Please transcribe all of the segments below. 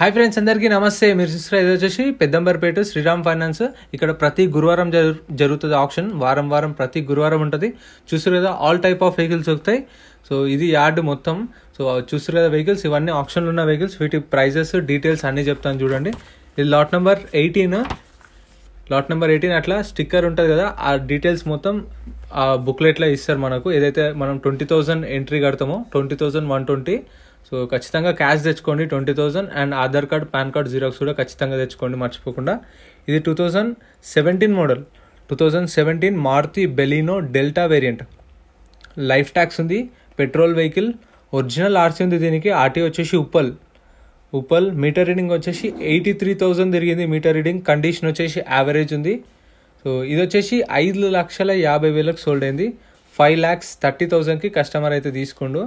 Hi friends అందరికీ నమస్తే మీరు చూసిన ఇది వచ్చేసి పెద్దంబర్పేట శ్రీరామ్ ఫైనాన్స్ ఇక్కడ ప్రతి గురువారం జరు జరుగుతుంది ఆప్షన్ వారం వారం ప్రతి గురువారం ఉంటుంది చూసారు కదా ఆల్ టైప్ ఆఫ్ వెహికల్స్ వస్తాయి సో ఇది యార్డ్ మొత్తం సో చూసారు కదా వెహికల్స్ ఇవన్నీ ఆప్షన్లో ఉన్న వెహికల్స్ వీటి ప్రైజెస్ డీటెయిల్స్ అన్నీ చెప్తాను చూడండి ఇది lot number eighteen lot number eighteen అట్లా స్టిక్కర్ ఉంటుంది కదా ఆ డీటెయిల్స్ మొత్తం ఆ బుక్లెట్లో ఇస్తారు మనకు ఏదైతే మనం ట్వంటీ థౌజండ్ ఎంట్రీ కడతామో twenty thousand one twenty so ఖచ్చితంగా క్యాష్ తెచ్చుకోండి twenty thousand and Aadhaar card PAN card xerox కూడా ఖచ్చితంగా తెచ్చుకోండి మర్చిపోకుండా ఇది two thousand seventeen model two thousand seventeen Maruti Baleno delta variant life tax ఉంది పెట్రోల్ వెహికల్ ఒరిజినల్ ఆర్సీ ఉంది దీనికి ఆర్టీ వచ్చేసి ఉప్పల్ ఉప్పల్ మీటర్ రీడింగ్ వచ్చేసి ఎయిటీ త్రీ థౌజండ్ తిరిగింది మీటర్ రీడింగ్ కండిషన్ వచ్చేసి యావరేజ్ ఉంది సో ఇది వచ్చేసి ఐదు లక్షల యాభై వేలకు సోల్డ్ అయింది ఫైవ్ ల్యాక్స్ థర్టీ థౌజండ్కి కస్టమర్ అయితే తీసుకుండు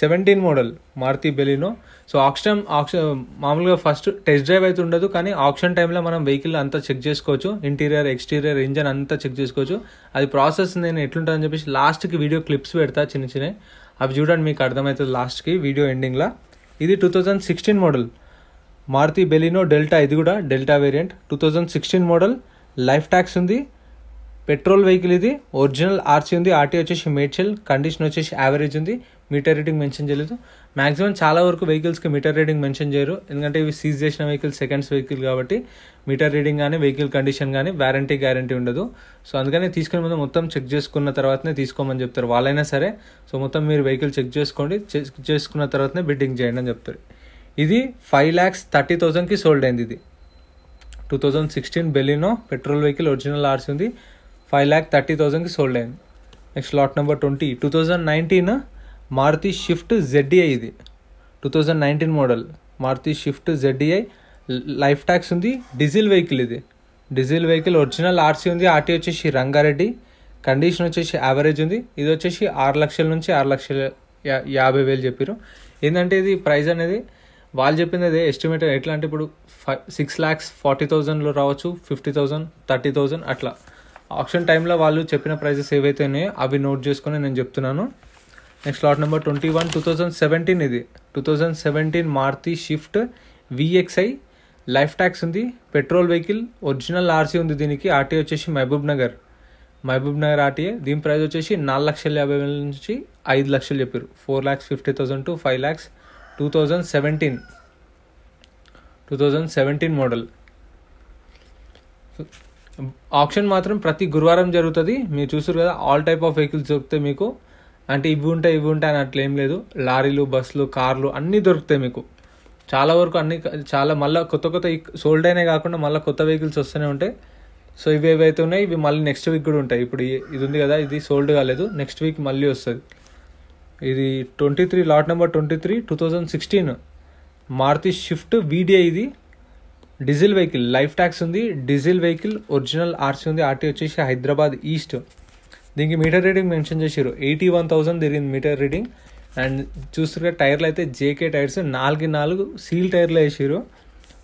seventeen model Maruti Baleno so auction auction మామూలుగా ఫస్ట్ టెస్ట్ డ్రైవ్ అయితే ఉండదు కానీ ఆక్షన్ టైంలో మనం వెహికల్ అంతా చెక్ చేసుకోవచ్చు ఇంటీరియర్ ఎక్స్టీరియర్ ఇంజన్ అంతా చెక్ చేసుకోవచ్చు అది ప్రాసెస్ నేను ఎట్లుంటుందని చెప్పేసి లాస్ట్కి వీడియో క్లిప్స్ పెడతా చిన్న చిన్న అవి చూడండి మీకు అర్థమవుతుంది లాస్ట్కి వీడియో ఎండింగ్లో ఇది two thousand sixteen model Maruti Baleno delta ఇది కూడా delta variant two thousand sixteen model life tax ఉంది పెట్రోల్ వెహికల్ ఇది ఒరిజినల్ ఆర్సీ ఉంది ఆర్టీ వచ్చేసి మేడ్చల్ కండిషన్ వచ్చేసి యావరేజ్ ఉంది మీటర్ రీడింగ్ మెన్షన్ చేయలేదు మ్యాక్సిమం చాలా వరకు వెహికల్స్కి మీటర్ రీడింగ్ మెన్షన్ చేయరు ఎందుకంటే ఇవి సీజ్ చేసిన వెహికల్ సెకండ్స్ వెహికల్ కాబట్టి మీటర్ రీడింగ్ కానీ వెహికల్ కండిషన్ కానీ వ్యారంటీ గ్యారంటీ ఉండదు సో అందుకని తీసుకునే ముందు మొత్తం చెక్ చేసుకున్న తర్వాతనే తీసుకోమని చెప్తారు వాళ్ళైనా సరే సో మొత్తం మీరు వెహికల్ చెక్ చేసుకోండి చెక్ చేసుకున్న తర్వాతనే బిడ్డింగ్ చేయండి అని చెప్తారు ఇది ఫైవ్ ల్యాక్స్ థర్టీ థౌజండ్కి సోల్డ్ అయింది ఇది two thousand sixteen Baleno petrol vehicle original RC ఉంది ఫైవ్ ల్యాక్ థర్టీ థౌజండ్కి సోల్డ్ అయింది next lot number twenty two thousand nineteen Maruti Swift ZDI ఇది two thousand nineteen model Maruti Swift ZDI life tax ఉంది diesel vehicle ఇది diesel vehicle original RC ఉంది RT వచ్చేసి Rangareddy condition వచ్చేసి average ఉంది ఇది వచ్చేసి ఆరు లక్షల నుంచి ఆరు లక్షల యాభై వేలు చెప్పారు ఏంటంటే ఇది ప్రైస్ అనేది వాళ్ళు చెప్పింది అదే ఎస్టిమేట్ ఎట్లా అంటే ఇప్పుడు ఫైవ్ సిక్స్ ల్యాక్స్ ఫార్టీ థౌజండ్లో రావచ్చు ఫిఫ్టీ థౌజండ్ థర్టీ థౌజండ్ అట్లా ఆప్షన్ టైంలో వాళ్ళు చెప్పిన ప్రైజెస్ ఏవైతే ఉన్నాయో అవి నోట్ చేసుకొని నేను చెప్తున్నాను next lot number twenty one two thousand seventeen ఇది two thousand seventeen Maruti Swift VXI life tax ఉంది పెట్రోల్ వెహికల్ ఒరిజినల్ ఆర్సీ ఉంది దీనికి ఆర్టీ వచ్చేసి Mahabubnagar Mahabubnagar RTA దీని ప్రైస్ వచ్చేసి నాలుగు లక్షల యాభై వేల నుంచి ఐదు లక్షలు చెప్పారు four lakhs fifty thousand to five lakhs two thousand seventeen two thousand seventeen model auction మాత్రం ప్రతి గురువారం జరుగుతుంది మీరు చూసారు కదా ఆల్ టైప్ ఆఫ్ వెహికల్స్ దొరికితే మీకు అంటే ఇవి ఉంటాయి ఇవి ఉంటాయి అని అట్లేం లేదు లారీలు బస్సులు కార్లు అన్నీ దొరుకుతాయి మీకు చాలా వరకు అన్ని చాలా మళ్ళీ కొత్త కొత్త సోల్డ్ అయినా కాకుండా మళ్ళీ కొత్త వెహికల్స్ వస్తూనే ఉంటాయి సో ఇవి ఏవైతే ఉన్నాయి ఇవి మళ్ళీ నెక్స్ట్ వీక్ కూడా ఉంటాయి ఇప్పుడు ఇది ఉంది కదా ఇది సోల్డ్ కాలేదు నెక్స్ట్ వీక్ మళ్ళీ వస్తుంది ఇది twenty three lot number twenty three two thousand sixteen Maruti Swift video ఇది డీజిల్ వెహికల్ లైఫ్ ట్యాక్స్ ఉంది డీజిల్ వెహికల్ ఒరిజినల్ ఆర్సీ ఉంది ఆర్టీ వచ్చేసి హైదరాబాద్ ఈస్ట్ దీనికి మీటర్ రీడింగ్ మెన్షన్ చేసారు ఎయిటీ వన్ థౌసండ్ తిరిగింది మీటర్ రీడింగ్ అండ్ చూస్తుంటే టైర్లు అయితే జేకే టైర్స్ నాలుగు నాలుగు సీల్ టైర్లు వేసారు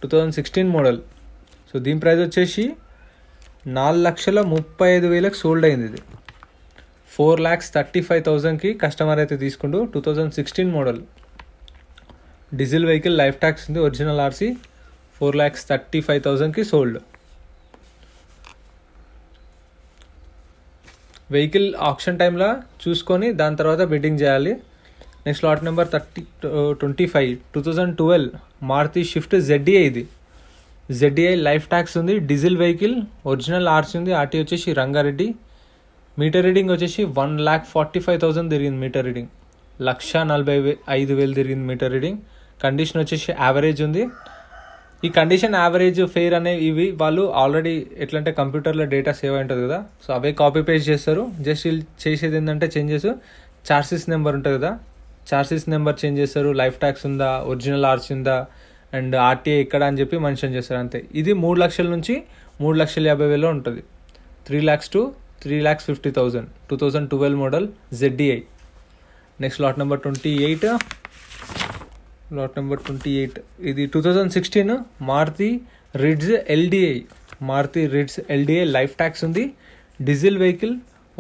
two thousand sixteen model so దీని ప్రైస్ వచ్చేసి నాలుగు లక్షల ముప్పై ఐదు వేలకు సోల్డ్ అయింది ఇది ఫోర్ ల్యాక్స్ థర్టీ ఫైవ్ థౌజండ్కి కస్టమర్ అయితే తీసుకుంటూ two thousand sixteen model diesel vehicle life tax ఉంది original RC four lakhs thirty five థౌజండ్కి సోల్డ్ వెహికల్ ఆప్షన్ టైంలో చూసుకొని దాని తర్వాత బిడ్డింగ్ చేయాలి next lot number thirty twenty five two thousand twelve Maruti Swift ZDI ఇది జెడ్డీఐ లైఫ్ ట్యాక్స్ ఉంది diesel vehicle original RC ఉంది ఆర్టీ వచ్చేసి రంగారెడ్డి మీటర్ రీడింగ్ వచ్చేసి one lakh forty five thousand తిరిగింది మీటర్ రీడింగ్ లక్ష నలభై ఐదు వేలు తిరిగింది మీటర్ రీడింగ్ కండిషన్ వచ్చేసి యావరేజ్ ఉంది ఈ కండిషన్ యావరేజ్ ఫెయిర్ అనేవి ఇవి వాళ్ళు ఆల్రెడీ ఎట్లంటే కంప్యూటర్లో డేటా సేవ్ అయి ఉంటుంది కదా సో అవే కాపీ పేస్ట్ చేస్తారు జస్ట్ వీళ్ళు చేసేది ఏంటంటే చేంజెస్ చార్సెస్ నెంబర్ ఉంటుంది కదా చార్సెస్ నెంబర్ చేంజ్ చేస్తారు లైఫ్ ట్యాక్స్ ఉందా ఒరిజినల్ ఆర్స్ ఉందా అండ్ ఆర్టీఏ ఎక్కడ అని చెప్పి మెన్షన్ చేస్తారు అంతే ఇది మూడు లక్షల నుంచి మూడు లక్షల యాభై వేలో ఉంటుంది three lakhs to three lakhs fifty thousand two thousand twelve model ZDI next lot number twenty eight lot number twenty eight ఇది two thousand sixteen Maruti Ritz LDI Maruti Ritz LDI life tax ఉంది డీజిల్ వెహికల్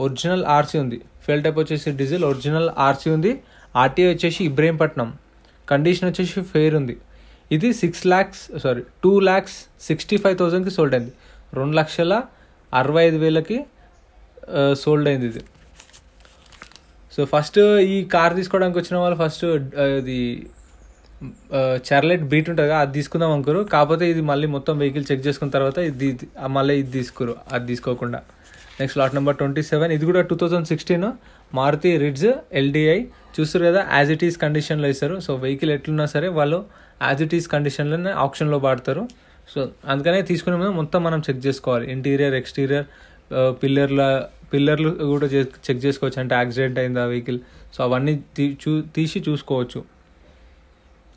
ఒరిజినల్ ఆర్సీ ఉంది fuel type వచ్చేసి diesel original RC ఉంది RTI వచ్చేసి Ibrahimpatnam condition వచ్చేసి fair ఉంది ఇది six lakhs sorry two lakhs sixty five థౌజండ్కి సోల్డ్ అయింది రెండు లక్షల అరవై ఐదు వేలకి సోల్డ్ అయింది ఇది సో ఫస్ట్ ఈ కార్ తీసుకోవడానికి వచ్చిన వాళ్ళు ఫస్ట్ ఇది చర్లెట్ బీట్ ఉంటుంది అది తీసుకుందాం అనుకోరు కాకపోతే ఇది మళ్ళీ మొత్తం వెహికల్ చెక్ చేసుకున్న తర్వాత ఇది మళ్ళీ ఇది తీసుకురు అది తీసుకోకుండా next lot number twenty seven ఇది కూడా two thousand sixteen Maruti Ritz LDI చూస్తారు కదా యాజ్ ఇట్ ఈస్ కండిషన్లో ఇస్తారు సో వెహికల్ ఎట్లున్నా సరే వాళ్ళు యాజ్ ఇట్ ఈస్ కండిషన్లోనే ఆప్షన్లో పాడతారు సో అందుకనే తీసుకునే ముందు మొత్తం మనం చెక్ చేసుకోవాలి ఇంటీరియర్ ఎక్స్టీరియర్ పిల్లర్ల పిల్లర్లు కూడా చెక్ చేసుకోవచ్చు అంటే యాక్సిడెంట్ అయిందా వెహికల్ సో అవన్నీ తీ చూ తీసి చూసుకోవచ్చు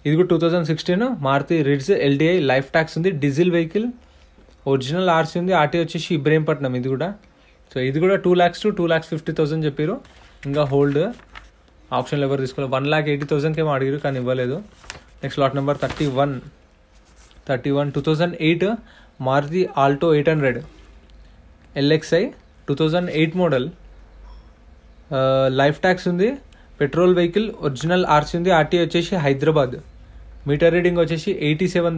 ఇది కూడా two thousand sixteen Maruti Ritz LDI life tax ఉంది డీజిల్ వెహికల్ ఒరిజినల్ ఆర్సీ ఉంది ఆర్టీ వచ్చేసి ఇబ్రహీంపట్నం ఇది కూడా సో ఇది కూడా two lakhs to two lakhs fifty thousand చెప్పారు ఇంకా హోల్డ్ ఆప్షన్లు ఎవరు తీసుకోలేదు వన్ ల్యాక్ ఎయిటీ థౌసండ్కి ఏమో అడిగారు కానీ ఇవ్వలేదు next lot number thirty one thirty one two thousand eight Maruti Alto eight hundred LXI two thousand eight model life tax ఉంది పెట్రోల్ వెహికల్ ఒరిజినల్ ఆర్సీ ఉంది ఆర్టీ వచ్చేసి హైదరాబాద్ మీటర్ రీడింగ్ వచ్చేసి eighty seven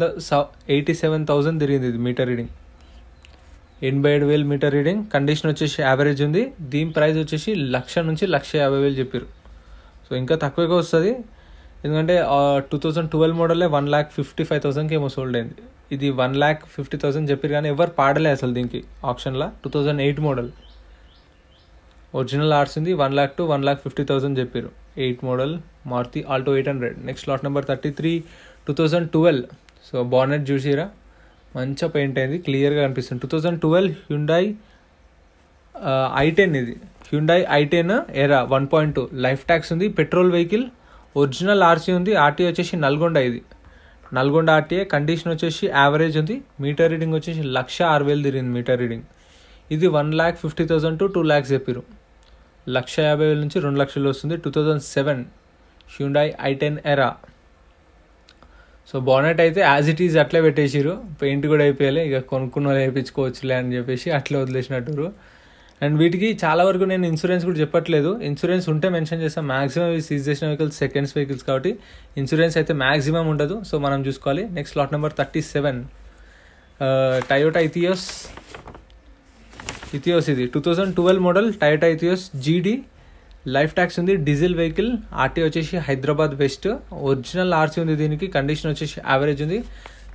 eighty seven thousand తిరిగింది ఇది meter reading ఎనభై ఏడు వేలు meter reading condition వచ్చేసి యావరేజ్ ఉంది దీని ప్రైస్ వచ్చేసి లక్ష నుంచి లక్ష యాభై వేలు చెప్పారు సో ఇంకా తక్కువగా వస్తుంది ఎందుకంటే టూ థౌజండ్ ట్వెల్వ్ మోడలే వన్ ల్యాక్ ఫిఫ్టీ ఫైవ్ థౌసండ్కి ఏమో సోల్డ్ అయింది ఇది వన్ ల్యాక్ ఫిఫ్టీ థౌసండ్ చెప్పారు కానీ ఎవరు పాడలే అసలు దీనికి ఆప్షన్లో two thousand eight model original ఉంది one lakh to one lakh fifty thousand చెప్పారు eight model Maruti Alto eight hundred next lot number thirty three two thousand twelve so bonnet చూసిరా మంచిగా పెయింట్ అయింది క్లియర్గా కనిపిస్తుంది two thousand twelve Hyundai i ten ఇది Hyundai i ten Era one point two life tax ఉంది petrol vehicle original RC ఉంది RT వచ్చేసి నల్గొండ ఇది నల్గొండ ఆర్టీఏ కండిషన్ వచ్చేసి యావరేజ్ ఉంది మీటర్ రీడింగ్ వచ్చేసి లక్ష ఆరు వేలు తిరిగింది మీటర్ రీడింగ్ ఇది one lakh fifty thousand to two lakhs చెప్పారు లక్ష యాభై వేల నుంచి రెండు లక్షలు వస్తుంది two thousand seven Hyundai i ten Era so bonnet అయితే యాజ్ ఇట్ ఈజ్ అట్లే పెట్టేసిరు పెయింట్ కూడా అయిపోయాలి ఇక కొనుక్కున్న వేయించుకోవచ్చులే అని చెప్పేసి అట్లే వదిలేసినట్టు అండ్ వీటికి చాలా వరకు నేను ఇన్సూరెన్స్ కూడా చెప్పట్లేదు ఇన్సూరెన్స్ ఉంటే మెన్షన్ చేస్తాను మాక్సిమం ఇవి సీజ్ చేసిన వెహికల్స్ సెకండ్స్ వెహికల్స్ కాబట్టి ఇన్సూరెన్స్ అయితే మాక్సిమం ఉండదు సో మనం చూసుకోవాలి next lot number thirty seven Toyota Etios Etios ఇది two thousand twelve model Toyota Etios GD life tax ఉంది డీజిల్ వెహికల్ ఆర్టీ వచ్చేసి హైదరాబాద్ వెస్ట్ ఒరిజినల్ ఆర్సీ ఉంది దీనికి కండిషన్ వచ్చేసి యావరేజ్ ఉంది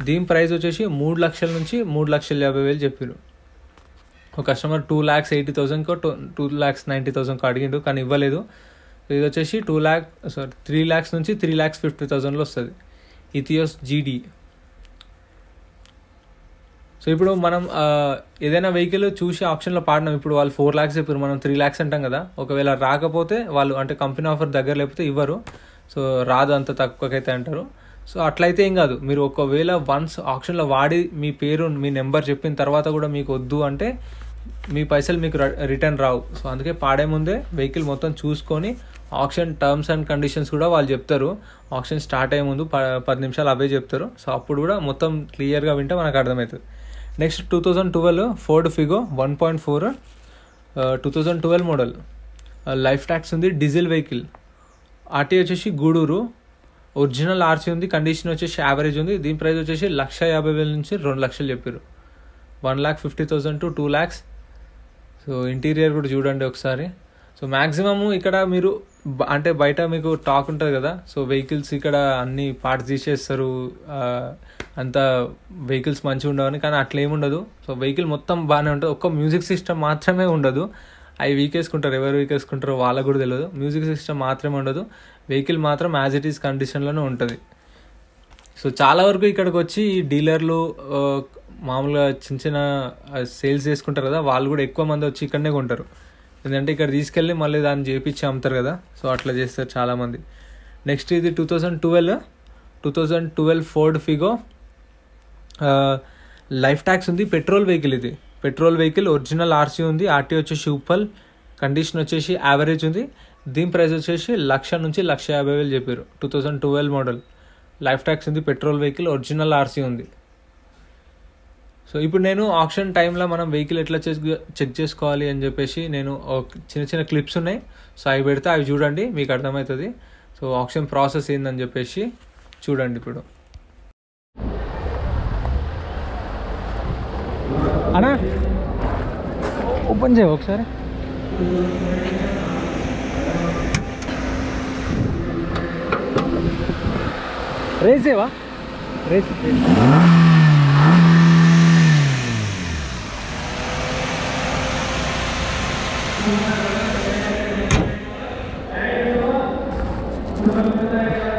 దీని ప్రైస్ వచ్చేసి మూడు లక్షల నుంచి మూడు లక్షల యాభై వేలు చెప్పారు ఒక కస్టమర్ టూ ల్యాక్స్ ఎయిటీ థౌసండ్కో టూ టూ ల్యాక్స్ నైంటీ థౌసండ్కో అడిగిండు కానీ ఇవ్వలేదు ఇది వచ్చేసి two lakh sorry three lakhs నుంచి త్రీ ల్యాక్స్ ఫిఫ్టీ థౌసండ్లో వస్తుంది ఇథియోస్ జీడీ సో ఇప్పుడు మనం ఏదైనా వెహికల్ చూసి ఆప్షన్లో పాడినాం ఇప్పుడు వాళ్ళు ఫోర్ ల్యాక్స్ చెప్పారు మనం త్రీ ల్యాక్స్ అంటాం కదా ఒకవేళ రాకపోతే వాళ్ళు అంటే కంపెనీ ఆఫర్ దగ్గర లేకపోతే ఇవ్వరు సో రాదు అంత తక్కువకైతే అంటారు సో అట్లయితే ఏం కాదు మీరు ఒకవేళ వన్స్ ఆప్షన్లో వాడి మీ పేరు మీ నెంబర్ చెప్పిన తర్వాత కూడా మీకు వద్దు అంటే మీ పైసలు మీకు రిటర్న్ రావు సో అందుకే పాడే ముందే వెహికల్ మొత్తం చూసుకొని ఆప్షన్ టర్మ్స్ అండ్ కండిషన్స్ కూడా వాళ్ళు చెప్తారు ఆప్షన్ స్టార్ట్ అయ్యే ముందు ప పది నిమిషాలు అవే చెప్తారు సో అప్పుడు కూడా మొత్తం క్లియర్గా వింటే మనకు అర్థమవుతుంది next two thousand twelve Ford Figo one point four two thousand twelve model life tax ఉంది డీజిల్ వెహికల్ ఆర్టీ వచ్చేసి గూడూరు ఒరిజినల్ ఆర్సీ ఉంది కండిషన్ వచ్చేసి యావరేజ్ ఉంది దీని ప్రైస్ వచ్చేసి లక్ష యాభై వేల నుంచి రెండు లక్షలు చెప్పారు one lakh fifty thousand to two lakhs so interior కూడా చూడండి ఒకసారి సో మ్యాక్సిమము ఇక్కడ మీరు అంటే బయట మీకు టాక్ ఉంటుంది కదా సో వెహికల్స్ ఇక్కడ అన్ని పార్ట్స్ తీసేస్తారు అంత వెహికల్స్ మంచిగా ఉండవని కానీ అట్లా ఉండదు సో వెహికల్ మొత్తం బాగానే ఉంటుంది ఒక్క మ్యూజిక్ సిస్టమ్ మాత్రమే ఉండదు అవి వీకేసుకుంటారు ఎవరు వీకేసుకుంటారో వాళ్ళకు కూడా తెలియదు మ్యూజిక్ సిస్టమ్ మాత్రమే ఉండదు వెహికల్ మాత్రం యాజ్ ఇట్ ఈస్ కండిషన్లోనే ఉంటుంది సో చాలా వరకు ఇక్కడికి వచ్చి డీలర్లు మామూలుగా చిన్న చిన్న సేల్స్ చేసుకుంటారు కదా వాళ్ళు కూడా ఎక్కువ మంది వచ్చి ఇక్కడనే కొంటారు ఎందుకంటే ఇక్కడ తీసుకెళ్ళి మళ్ళీ దాన్ని చేపించి అమ్ముతారు కదా సో అట్లా చేస్తారు చాలామంది నెక్స్ట్ ఇది two thousand twelve two thousand twelve Ford Figo life tax ఉంది పెట్రోల్ వెహికల్ ఇది పెట్రోల్ వెహికల్ ఒరిజినల్ ఆర్సీ ఉంది ఆర్టీ వచ్చేసి ఉప్పల్ కండిషన్ వచ్చేసి యావరేజ్ ఉంది దీని ప్రైస్ వచ్చేసి లక్ష నుంచి లక్ష యాభై వేలు చెప్పారు two thousand twelve model life tax ఉంది పెట్రోల్ వెహికల్ ఒరిజినల్ ఆర్సీ ఉంది సో ఇప్పుడు నేను ఆప్షన్ టైంలో మనం వెహికల్ ఎట్లా చెక్ చేసుకోవాలి అని చెప్పేసి నేను చిన్న చిన్న క్లిప్స్ ఉన్నాయి సో అవి పెడితే అవి చూడండి మీకు అర్థమవుతుంది సో ఆప్షన్ ప్రాసెస్ ఏందని చెప్పేసి చూడండి ఇప్పుడు అనా ఓపెన్ చేయ ఒకసారి రేసేవా రేస్ Thank you.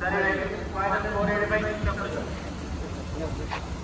Sorry, minus 485 is